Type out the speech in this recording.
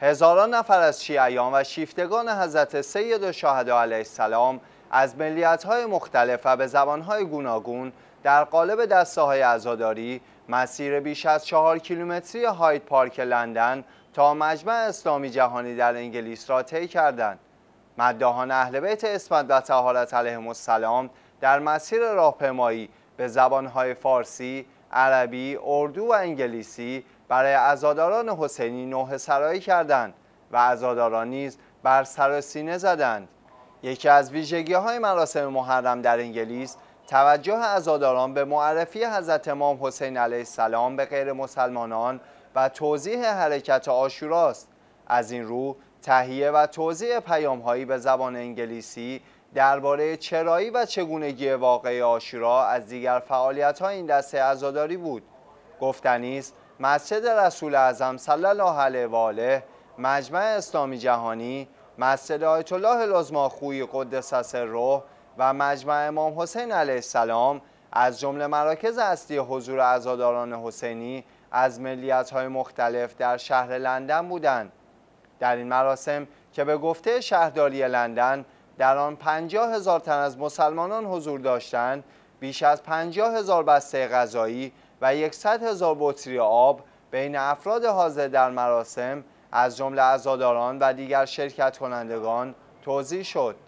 هزاران نفر از شیعیان و شیفتگان حضرت سید شاهده علیه السلام از های مختلف و به های گوناگون در قالب های ازاداری مسیر بیش از چهار کیلومتری هاید پارک لندن تا مجمع اسلامی جهانی در انگلیس را طی کردند. مدهان اهل بیت اسمت و تحالت علیهم السلام در مسیر راهپیمایی به های فارسی، عربی، اردو و انگلیسی برای ازاداران حسینی نوه سرایی کردند و ازاداران نیز بر سینه زدند یکی از ویژگی های مراسم محرم در انگلیس توجه ازاداران به معرفی حضرت امام حسین علیه السلام به غیر مسلمانان و توضیح حرکت آشوراست از این رو تهیه و توضیح پیامهایی به زبان انگلیسی درباره چرایی و چگونگی واقعی آشورا از دیگر فعالیت ها این دسته عزاداری بود گفتنی مسجد رسول اعظم صلی الله علیه و آله مجمع اسلامی جهانی مسجد آیت الله خویی قدس سره و مجمع امام حسین علیه السلام از جمله مراکز اصلی حضور عزاداران حسینی از ملیت های مختلف در شهر لندن بودند در این مراسم که به گفته شهرداری لندن در آن پنجاه هزار تن از مسلمانان حضور داشتند بیش از پنجاه هزار بسته غذایی و 100 هزار بطری آب بین افراد حاضر در مراسم از جمله عزاداران و دیگر شرکت کنندگان توضیح شد